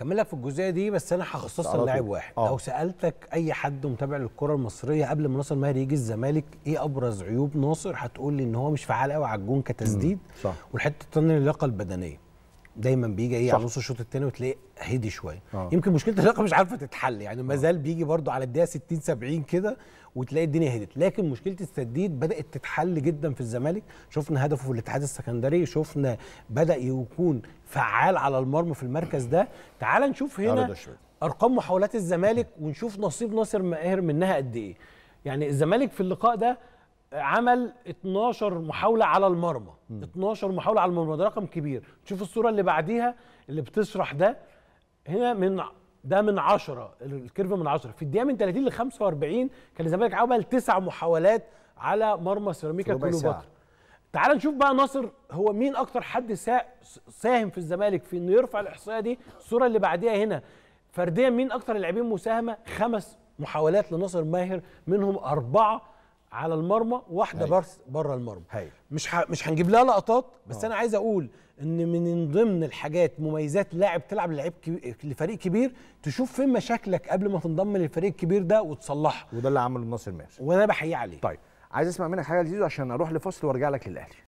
كملها في الجزئيه دي بس انا هخصصها للاعب واحد أوه. لو سالتك اي حد متابع للكره المصريه قبل ما ناصر ماهر يجي الزمالك ايه ابرز عيوب ناصر هتقول لي ان هو مش فعال قوي على الجون كتسديد والحته الثانيه اللياقه البدنيه دايما بيجي ايه على يعني نص الشوط الثاني وتلاقيه هدي شويه آه. يمكن مشكله الرقم مش عارفه تتحل يعني ما زال بيجي برده على الدقيقه 60 70 كده وتلاقي الدنيا هدت لكن مشكله التسديد بدات تتحل جدا في الزمالك شفنا هدفه في الاتحاد السكندري شفنا بدا يكون فعال على المرمى في المركز ده تعال نشوف هنا ارقام محاولات الزمالك ونشوف نصيب ناصر ماهر منها قد ايه يعني الزمالك في اللقاء ده عمل 12 محاوله على المرمى م. 12 محاوله على المرمى ده رقم كبير تشوف الصوره اللي بعديها اللي بتشرح ده هنا من ده من 10 الكيرف من 10 في الدقيقه من 30 ل 45 كان الزمالك عمل تسع محاولات على مرمى سيراميكا كليوباترا تعال نشوف بقى ناصر هو مين اكتر حد ساهم في الزمالك في انه يرفع الاحصائيه دي الصوره اللي بعديها هنا فرديا مين اكتر اللاعبين مساهمه خمس محاولات لناصر ماهر منهم اربعه على المرمى واحده بره بره المرمى هي. مش ح... مش هنجيب لها لقطات بس أوه. انا عايز اقول ان من ضمن الحاجات مميزات لاعب تلعب لعيب كبير لفريق كبير تشوف فين مشاكلك قبل ما تنضم للفريق الكبير ده وتصلحها وده اللي عمله ناصر ماهر وانا بحييه عليه طيب عايز اسمع منك حاجه لزيزو عشان اروح لفصل وارجع لك للاهلي